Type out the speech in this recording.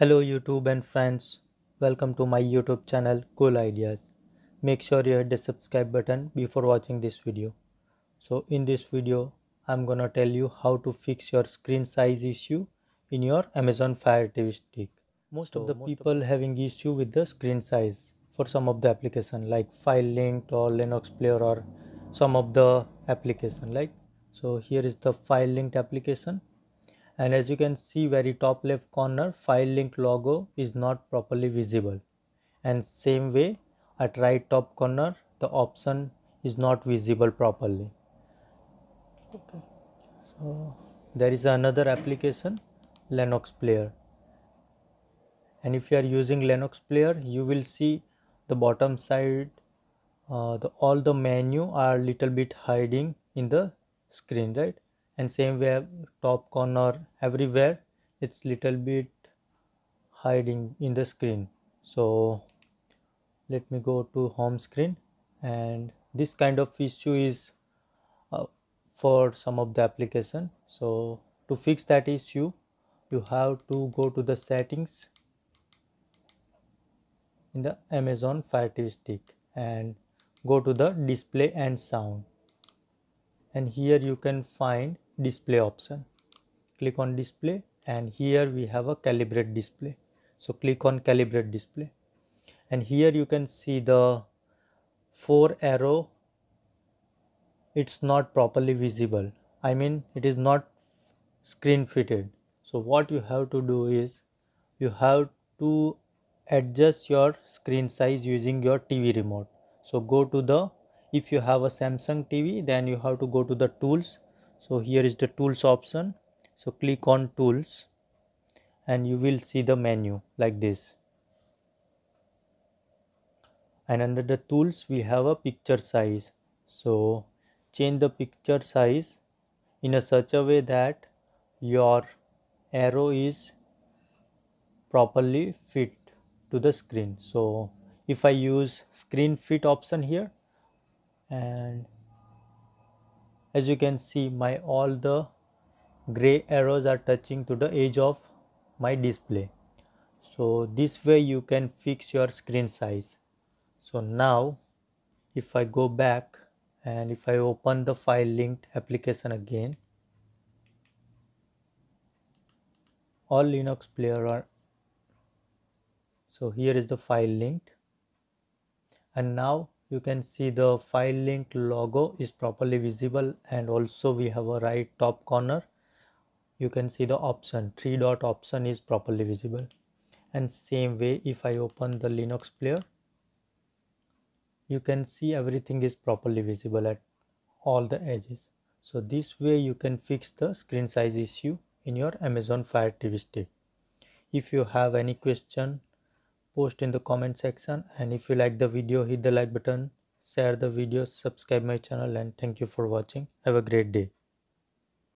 Hello YouTube and friends, welcome to my YouTube channel Cool Ideas. Make sure you hit the subscribe button before watching this video. So in this video, I'm gonna tell you how to fix your screen size issue in your Amazon Fire TV Stick. Most so of the most people of having issue with the screen size for some of the application like File Linked or Linux Player or some of the application like. So here is the File Linked application and as you can see very top left corner file link logo is not properly visible and same way at right top corner the option is not visible properly okay so there is another application Linux player and if you are using Linux player you will see the bottom side uh, the all the menu are little bit hiding in the screen right and same way top corner everywhere it's little bit hiding in the screen so let me go to home screen and this kind of issue is uh, for some of the application so to fix that issue you have to go to the settings in the amazon fire tv stick and go to the display and sound and here you can find display option click on display and here we have a calibrate display so click on calibrate display and here you can see the four arrow it's not properly visible i mean it is not screen fitted so what you have to do is you have to adjust your screen size using your tv remote so go to the if you have a samsung tv then you have to go to the tools so here is the tools option so click on tools and you will see the menu like this and under the tools we have a picture size so change the picture size in a such a way that your arrow is properly fit to the screen so if I use screen fit option here and as you can see my all the gray arrows are touching to the edge of my display so this way you can fix your screen size so now if I go back and if I open the file linked application again all Linux player are so here is the file linked and now you can see the file link logo is properly visible and also we have a right top corner you can see the option three dot option is properly visible and same way if I open the Linux player you can see everything is properly visible at all the edges so this way you can fix the screen size issue in your Amazon Fire TV stick if you have any question post in the comment section and if you like the video hit the like button share the video subscribe my channel and thank you for watching have a great day